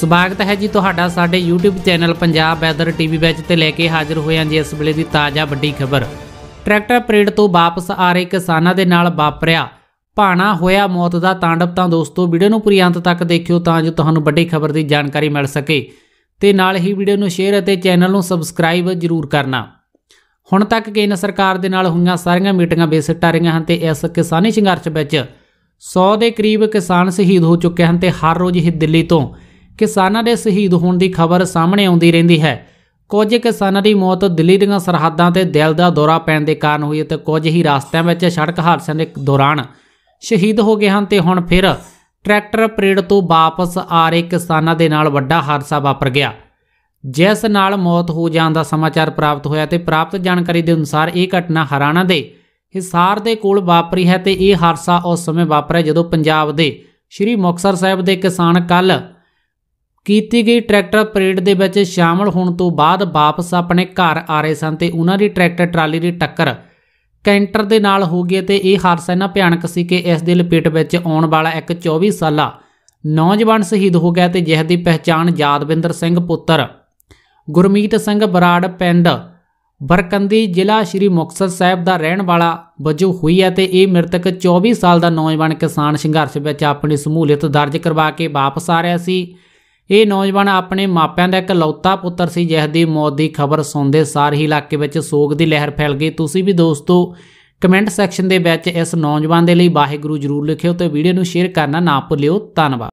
ਸਵਾਗਤ ਹੈ ਜੀ ਤੁਹਾਡਾ ਸਾਡੇ YouTube channel Punjab weather TV ਵਿੱਚ ਤੇ ਲੈ ਕੇ ਹਾਜ਼ਰ ਹੋਏ ਹਾਂ ਜੀ ਇਸ ਵੇਲੇ ਦੀ ਤਾਜ਼ਾ ਵੱਡੀ ਖਬਰ ਟਰੈਕਟਰ ਪਰੇਡ ਤੋਂ ਵਾਪਸ ਆ ਰਹੇ ਕਿਸਾਨਾਂ ਦੇ ਨਾਲ ਵਾਪਰਿਆ ਭਾਣਾ ਹੋਇਆ ਮੌਤ ਦਾ ਤਾਂਡਵ ਤਾਂ ਦੋਸਤੋ ਵੀਡੀਓ ਨੂੰ ਪੂਰੀ ਅੰਤ ਤੱਕ ਦੇਖਿਓ ਤਾਂ ਜੋ ਤੁਹਾਨੂੰ ਵੱਡੀ ਖਬਰ ਦੀ ਜਾਣਕਾਰੀ ਮਿਲ ਸਕੇ ਤੇ ਨਾਲ ਹੀ ਵੀਡੀਓ ਨੂੰ ਸ਼ੇਅਰ ਅਤੇ ਚੈਨਲ ਨੂੰ ਸਬਸਕ੍ਰਾਈਬ ਜ਼ਰੂਰ ਕਰਨਾ ਹੁਣ ਤੱਕ ਕੇਂਦਰ ਸਰਕਾਰ ਦੇ ਨਾਲ ਹੋਈਆਂ ਸਾਰੀਆਂ ਮੀਟਿੰਗਾਂ ਆ ਰਹੀਆਂ ਹਨ ਤੇ ਇਸ ਕਿਸਾਨੀ ਸੰਘਰਸ਼ ਵਿੱਚ 100 ਦੇ ਕਰੀਬ ਕਿਸਾਨ ਸ਼ਹੀਦ ਹੋ ਚੁੱਕੇ ਹਨ ਤੇ ਹਰ ਰੋਜ਼ ਹੀ ਦਿੱਲੀ ਤੋਂ ਕਿਸਾਨਾਂ ਦੇ ਸ਼ਹੀਦ ਹੋਣ ਦੀ ਖਬਰ ਸਾਹਮਣੇ ਆਉਂਦੀ ਰਹਿੰਦੀ ਹੈ ਕੁਝ ਕਿਸਾਨਾਂ ਦੀ ਮੌਤ ਦਿੱਲੀ ਦੀਆਂ ਸਰਹੱਦਾਂ ਤੇ ਦਿਲ ਦਾ ਦੌਰਾ ਪੈਣ ਦੇ ਕਾਰਨ ਹੋਈ ਤੇ ਕੁਝ ਹੀ ਰਸਤਿਆਂ ਵਿੱਚ ਸੜਕ ਹਾਦਸਿਆਂ ਦੇ ਦੌਰਾਨ ਸ਼ਹੀਦ ਹੋ ਗਏ ਹਨ ਤੇ ਹੁਣ ਫਿਰ ਟਰੈਕਟਰ ਪਰੇਡ ਤੋਂ ਵਾਪਸ ਆ ਰਹੇ ਕਿਸਾਨਾਂ ਦੇ ਨਾਲ ਵੱਡਾ ਹਾਦਸਾ ਵਾਪਰ ਗਿਆ ਜਿਸ ਨਾਲ ਮੌਤ ਹੋ ਜਾਣ ਦਾ ਸਮਾਚਾਰ ਪ੍ਰਾਪਤ ਹੋਇਆ ਤੇ ਪ੍ਰਾਪਤ ਜਾਣਕਾਰੀ ਦੇ ਅਨੁਸਾਰ ਇਹ ਘਟਨਾ ਹਰਿਆਣਾ ਦੇ ਹਿਸਾਰ ਦੇ ਕੋਲ ਵਾਪਰੀ ਹੈ ਤੇ ਇਹ ਹਾਦਸਾ ਉਸ ਸਮੇਂ ਵਾਪਰਿਆ ਜਦੋਂ ਪੰਜਾਬ ਦੇ ਸ਼੍ਰੀ ਮੁਕਸਰ ਸਾਹਿਬ ਦੇ ਕਿਸਾਨ ਕੱਲ ਕੀਤੀ ਗਈ ਟਰੈਕਟਰ ਪਰੇਡ ਦੇ ਵਿੱਚ ਸ਼ਾਮਲ ਹੋਣ ਤੋਂ ਬਾਅਦ ਵਾਪਸ ਆਪਣੇ ਘਰ ਆ ਰਹੇ ਸਨ ਤੇ ਉਹਨਾਂ ਦੀ ਟਰੈਕਟਰ ਟਰਾਲੀ ਦੀ ਟੱਕਰ ਕੈਂਟਰ ਦੇ ਨਾਲ ਹੋ ਗਈ ਤੇ ਇਹ ਹਾਦਸਾ ਇਹਨਾਂ ਭਿਆਨਕ ਸੀ ਕਿ ਇਸ ਦੇ ਲਪੇਟ ਵਿੱਚ ਆਉਣ ਵਾਲਾ ਇੱਕ 24 ਸਾਲਾ ਨੌਜਵਾਨ ਸ਼ਹੀਦ ਹੋ ਗਿਆ ਤੇ ਜਿਸ ਦੀ ਪਛਾਣ ਜਾਦਵਿੰਦਰ ਸਿੰਘ ਪੁੱਤਰ ਗੁਰਮੀਤ ਸਿੰਘ ਬਰਾੜ ਪਿੰਡ ਬਰਕੰਦੀ ਜ਼ਿਲ੍ਹਾ ਸ਼੍ਰੀ ਮੁਕਤਸਰ ਸਾਹਿਬ ਦਾ ਰਹਿਣ ਵਾਲਾ ਵਜੋਂ ਹੋਈ ਹੈ ਤੇ ਇਹ ਮ੍ਰਿਤਕ 24 ਸਾਲ ਦਾ ਨੌਜਵਾਨ ਕਿਸਾਨ ਸੰਘਰਸ਼ ਵਿੱਚ ਆਪਣੀ ਸਮੂਲੀਅਤ ਦਰਜ ਕਰਵਾ ਕੇ ਵਾਪਸ ਆ ਰਿਹਾ ਸੀ ਇਹ ਨੌਜਵਾਨ ਆਪਣੇ ਮਾਪਿਆਂ ਦਾ ਇਕਲੌਤਾ ਪੁੱਤਰ ਸੀ ਜਿਸ ਦੀ ਮੌਤ ਦੀ ਖਬਰ ਸੁਣਦੇ ਸਾਰ ਹੀ ਇਲਾਕੇ ਵਿੱਚ ਸੋਗ ਦੀ ਲਹਿਰ ਫੈਲ ਗਈ ਤੁਸੀਂ ਵੀ ਦੋਸਤੋ ਕਮੈਂਟ ਸੈਕਸ਼ਨ ਦੇ ਵਿੱਚ ਇਸ ਨੌਜਵਾਨ ਦੇ ਲਈ ਵਾਹਿਗੁਰੂ ਜਰੂਰ ਲਿਖਿਓ ਤੇ ਵੀਡੀਓ ਨੂੰ ਸ਼ੇਅਰ ਕਰਨਾ ਨਾ ਭੁੱਲਿਓ ਧੰਨਵਾਦ